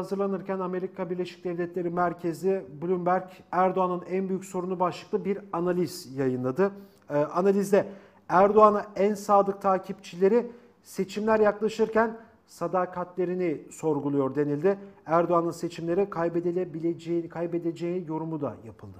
Hazırlanırken Amerika Birleşik Devletleri merkezi Bloomberg Erdoğan'ın en büyük sorunu başlıklı bir analiz yayınladı. E, analizde Erdoğan'a en sadık takipçileri seçimler yaklaşırken sadakatlerini sorguluyor denildi. Erdoğan'ın seçimleri kaybedilebileceği, kaybedeceği yorumu da yapıldı.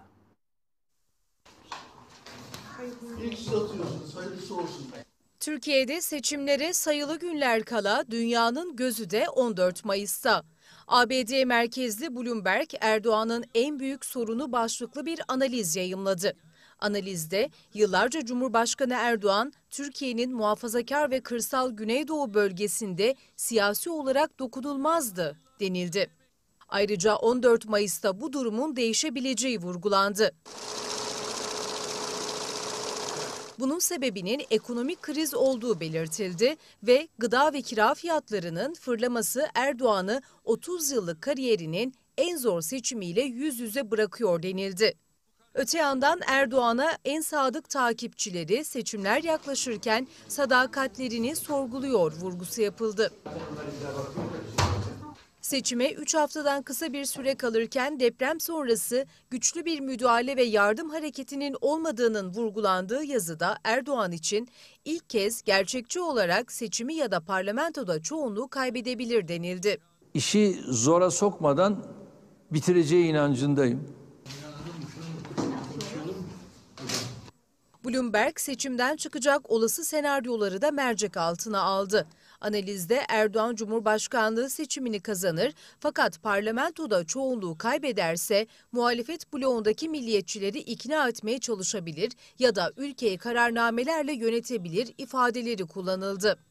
Türkiye'de seçimlere sayılı günler kala dünyanın gözü de 14 Mayıs'ta. ABD merkezli Bloomberg Erdoğan'ın en büyük sorunu başlıklı bir analiz yayımladı. Analizde yıllarca Cumhurbaşkanı Erdoğan, Türkiye'nin muhafazakar ve kırsal Güneydoğu bölgesinde siyasi olarak dokunulmazdı denildi. Ayrıca 14 Mayıs'ta bu durumun değişebileceği vurgulandı. Bunun sebebinin ekonomik kriz olduğu belirtildi ve gıda ve kira fiyatlarının fırlaması Erdoğan'ı 30 yıllık kariyerinin en zor seçimiyle yüz yüze bırakıyor denildi. Öte yandan Erdoğan'a en sadık takipçileri seçimler yaklaşırken sadakatlerini sorguluyor vurgusu yapıldı. Seçime 3 haftadan kısa bir süre kalırken deprem sonrası güçlü bir müdahale ve yardım hareketinin olmadığının vurgulandığı yazıda Erdoğan için ilk kez gerçekçi olarak seçimi ya da parlamentoda çoğunluğu kaybedebilir denildi. İşi zora sokmadan bitireceği inancındayım. Bloomberg seçimden çıkacak olası senaryoları da mercek altına aldı. Analizde Erdoğan Cumhurbaşkanlığı seçimini kazanır fakat parlamentoda çoğunluğu kaybederse muhalefet bloğundaki milliyetçileri ikna etmeye çalışabilir ya da ülkeyi kararnamelerle yönetebilir ifadeleri kullanıldı.